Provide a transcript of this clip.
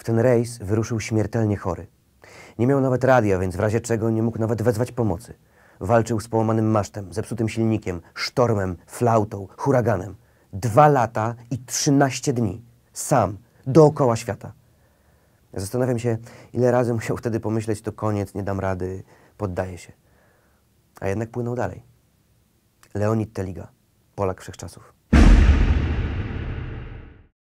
W ten rejs wyruszył śmiertelnie chory. Nie miał nawet radia, więc w razie czego nie mógł nawet wezwać pomocy. Walczył z połamanym masztem, zepsutym silnikiem, sztormem, flautą, huraganem. Dwa lata i trzynaście dni. Sam, dookoła świata. Zastanawiam się, ile razy musiał wtedy pomyśleć, to koniec, nie dam rady, poddaję się. A jednak płynął dalej. Leonid Teliga, Polak wszechczasów.